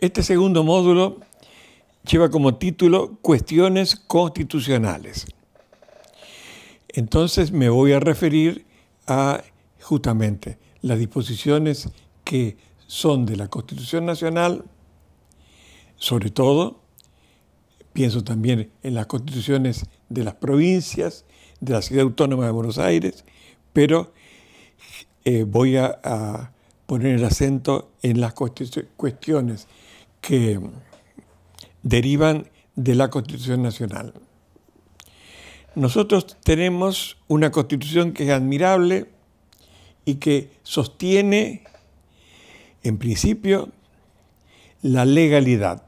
Este segundo módulo lleva como título Cuestiones constitucionales. Entonces me voy a referir a justamente las disposiciones que son de la Constitución Nacional, sobre todo, pienso también en las constituciones de las provincias, de la ciudad autónoma de Buenos Aires, pero eh, voy a, a, poner el acento en las cuestiones que derivan de la Constitución Nacional. Nosotros tenemos una constitución que es admirable y que sostiene, en principio, la legalidad.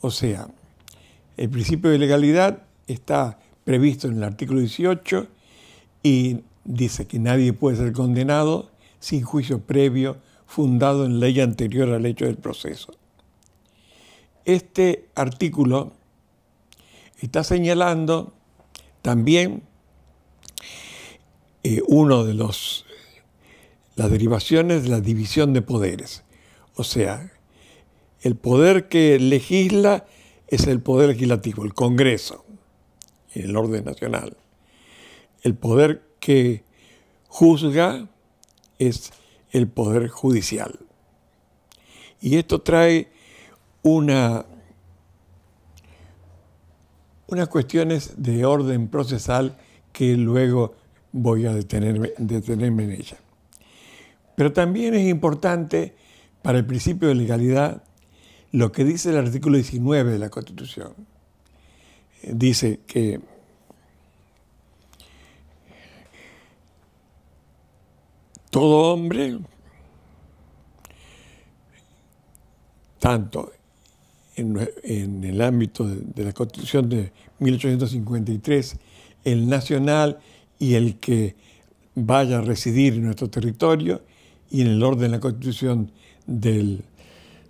O sea, el principio de legalidad está previsto en el artículo 18 y dice que nadie puede ser condenado sin juicio previo fundado en ley anterior al hecho del proceso este artículo está señalando también una eh, uno de los las derivaciones de la división de poderes. O sea, el poder que legisla es el poder legislativo, el Congreso, en el orden nacional. El poder que juzga es el poder judicial. Y esto trae una, unas cuestiones de orden procesal que luego voy a detenerme, detenerme en ella. Pero también es importante para el principio de legalidad lo que dice el artículo 19 de la Constitución. Eh, dice que todo hombre, tanto en, el ámbito de, la Constitución de 1853, el nacional y el que vaya a residir en nuestro territorio, y en el orden de la Constitución del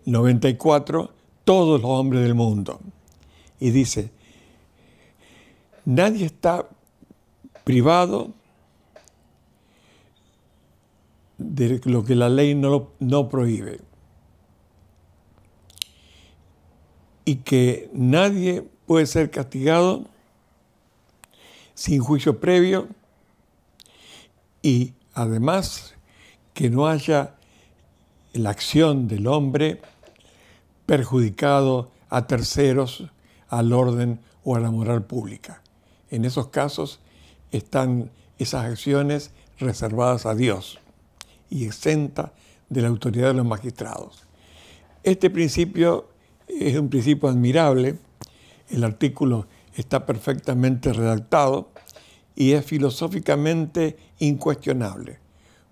94, todos los hombres del mundo. Y dice, nadie está privado de lo que la ley no, no prohíbe. y que nadie puede ser castigado sin juicio previo y además que no haya la acción del hombre perjudicado a terceros, al orden o a la moral pública. En esos casos están esas acciones reservadas a Dios y exenta de la autoridad de los magistrados. Este principio es un principio admirable, el artículo está perfectamente redactado y es filosóficamente incuestionable,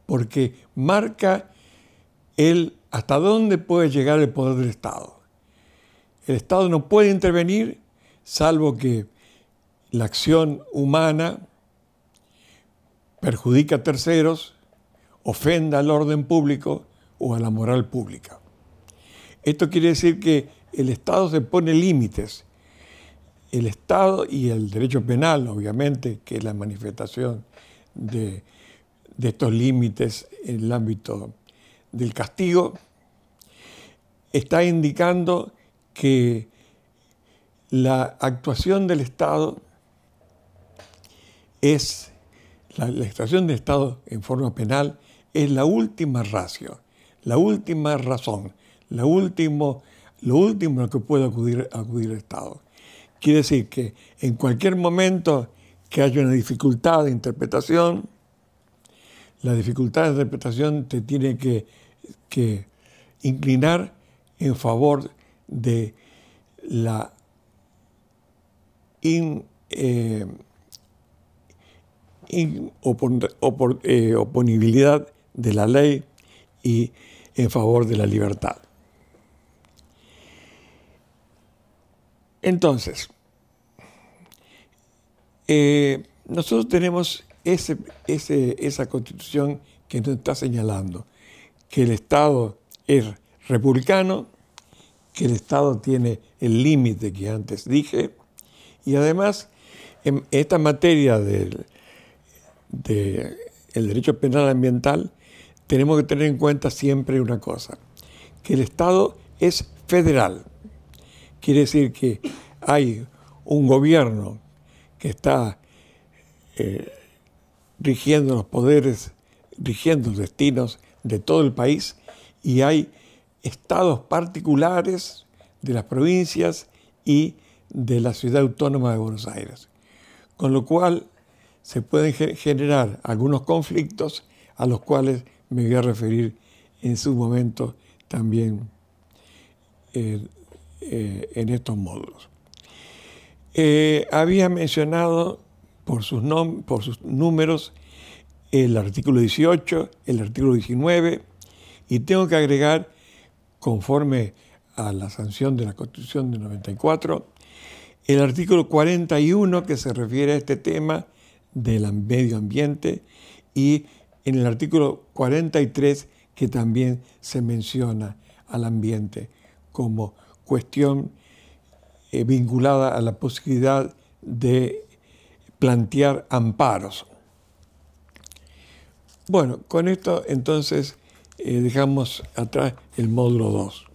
porque marca el hasta dónde puede llegar el poder del Estado. El Estado no puede intervenir salvo que la acción humana perjudica a terceros, ofenda al orden público o a la moral pública. Esto quiere decir que el Estado se pone límites. El Estado y el derecho penal, obviamente, que es la manifestación de, estos límites en el ámbito del castigo, está indicando que la actuación del Estado es, la, actuación del Estado en forma penal es la última ratio, la última razón, la última lo último a lo que puede acudir, el Estado. Quiere decir que en cualquier momento que haya una dificultad de interpretación, la dificultad de interpretación te tiene que, inclinar en favor de la in, eh, eh, oponibilidad de la ley y en favor de la libertad. Entonces, eh, nosotros tenemos esa constitución que nos está señalando, que el Estado es republicano, que el Estado tiene el límite que antes dije, y además en esta materia del derecho penal ambiental tenemos que tener en cuenta siempre una cosa, que el Estado es federal, Quiere decir que hay un gobierno que está eh, rigiendo los poderes, rigiendo los destinos de todo el país y hay estados particulares de las provincias y de la ciudad autónoma de Buenos Aires. Con lo cual se pueden generar algunos conflictos a los cuales me voy a referir en su momento también eh, eh, en estos módulos. Eh, había mencionado por sus, por sus números el artículo 18, el artículo 19, y tengo que agregar, conforme a la sanción de la Constitución de 94, el artículo 41 que se refiere a este tema del medio ambiente y en el artículo 43 que también se menciona al ambiente como cuestión eh, vinculada a la posibilidad de plantear amparos. Bueno, con esto entonces eh, dejamos atrás el módulo 2.